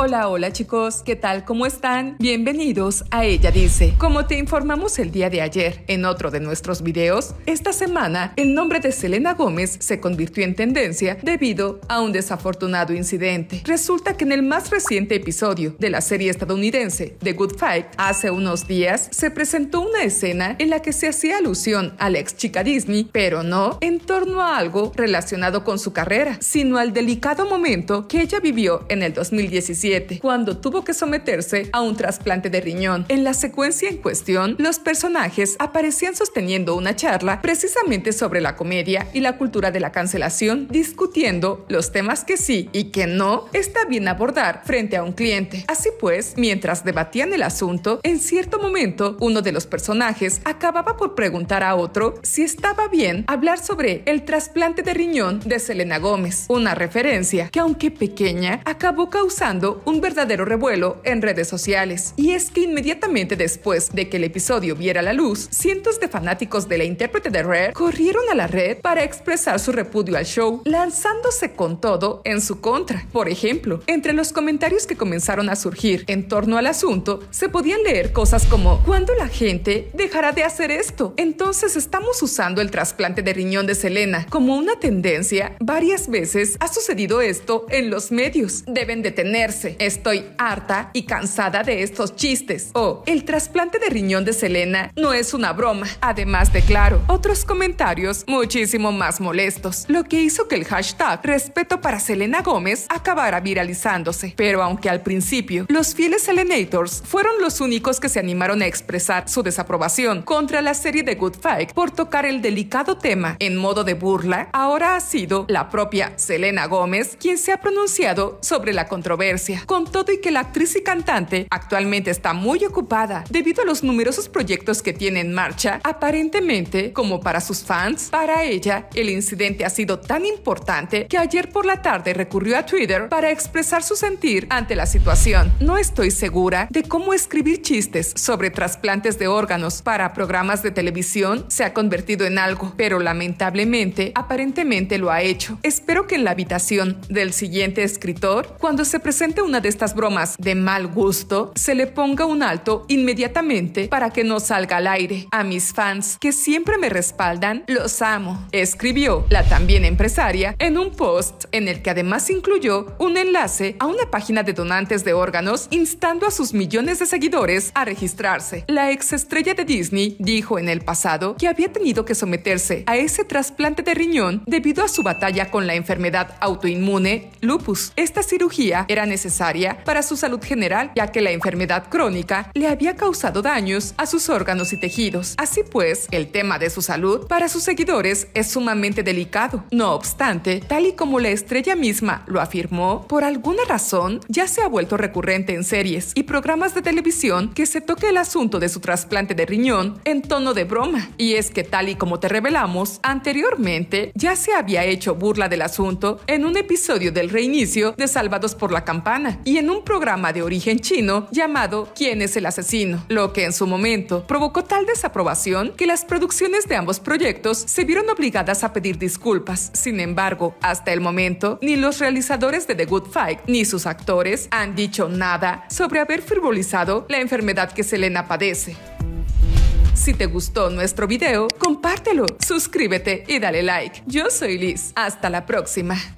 Hola, hola chicos, ¿qué tal? ¿Cómo están? Bienvenidos a Ella Dice. Como te informamos el día de ayer en otro de nuestros videos, esta semana el nombre de Selena Gómez se convirtió en tendencia debido a un desafortunado incidente. Resulta que en el más reciente episodio de la serie estadounidense The Good Fight, hace unos días se presentó una escena en la que se hacía alusión a la ex chica Disney, pero no en torno a algo relacionado con su carrera, sino al delicado momento que ella vivió en el 2017 cuando tuvo que someterse a un trasplante de riñón. En la secuencia en cuestión, los personajes aparecían sosteniendo una charla precisamente sobre la comedia y la cultura de la cancelación, discutiendo los temas que sí y que no está bien abordar frente a un cliente. Así pues, mientras debatían el asunto, en cierto momento uno de los personajes acababa por preguntar a otro si estaba bien hablar sobre el trasplante de riñón de Selena Gómez, una referencia que aunque pequeña acabó causando un verdadero revuelo en redes sociales. Y es que inmediatamente después de que el episodio viera la luz, cientos de fanáticos de la intérprete de Rare corrieron a la red para expresar su repudio al show, lanzándose con todo en su contra. Por ejemplo, entre los comentarios que comenzaron a surgir en torno al asunto, se podían leer cosas como ¿Cuándo la gente dejará de hacer esto? Entonces estamos usando el trasplante de riñón de Selena como una tendencia. Varias veces ha sucedido esto en los medios. Deben detenerse estoy harta y cansada de estos chistes. O, el trasplante de riñón de Selena no es una broma. Además de, claro, otros comentarios muchísimo más molestos, lo que hizo que el hashtag respeto para Selena Gómez acabara viralizándose. Pero aunque al principio los fieles Selenators fueron los únicos que se animaron a expresar su desaprobación contra la serie de Good Fight por tocar el delicado tema en modo de burla, ahora ha sido la propia Selena Gómez quien se ha pronunciado sobre la controversia con todo y que la actriz y cantante actualmente está muy ocupada debido a los numerosos proyectos que tiene en marcha, aparentemente, como para sus fans, para ella el incidente ha sido tan importante que ayer por la tarde recurrió a Twitter para expresar su sentir ante la situación. No estoy segura de cómo escribir chistes sobre trasplantes de órganos para programas de televisión se ha convertido en algo, pero lamentablemente aparentemente lo ha hecho. Espero que en la habitación del siguiente escritor, cuando se presente una de estas bromas de mal gusto se le ponga un alto inmediatamente para que no salga al aire. A mis fans que siempre me respaldan, los amo, escribió la también empresaria en un post en el que además incluyó un enlace a una página de donantes de órganos instando a sus millones de seguidores a registrarse. La ex estrella de Disney dijo en el pasado que había tenido que someterse a ese trasplante de riñón debido a su batalla con la enfermedad autoinmune lupus. Esta cirugía era necesaria para su salud general, ya que la enfermedad crónica le había causado daños a sus órganos y tejidos. Así pues, el tema de su salud para sus seguidores es sumamente delicado. No obstante, tal y como la estrella misma lo afirmó, por alguna razón ya se ha vuelto recurrente en series y programas de televisión que se toque el asunto de su trasplante de riñón en tono de broma. Y es que tal y como te revelamos anteriormente, ya se había hecho burla del asunto en un episodio del reinicio de Salvados por la Campana y en un programa de origen chino llamado ¿Quién es el asesino?, lo que en su momento provocó tal desaprobación que las producciones de ambos proyectos se vieron obligadas a pedir disculpas. Sin embargo, hasta el momento, ni los realizadores de The Good Fight ni sus actores han dicho nada sobre haber frivolizado la enfermedad que Selena padece. Si te gustó nuestro video, compártelo, suscríbete y dale like. Yo soy Liz. Hasta la próxima.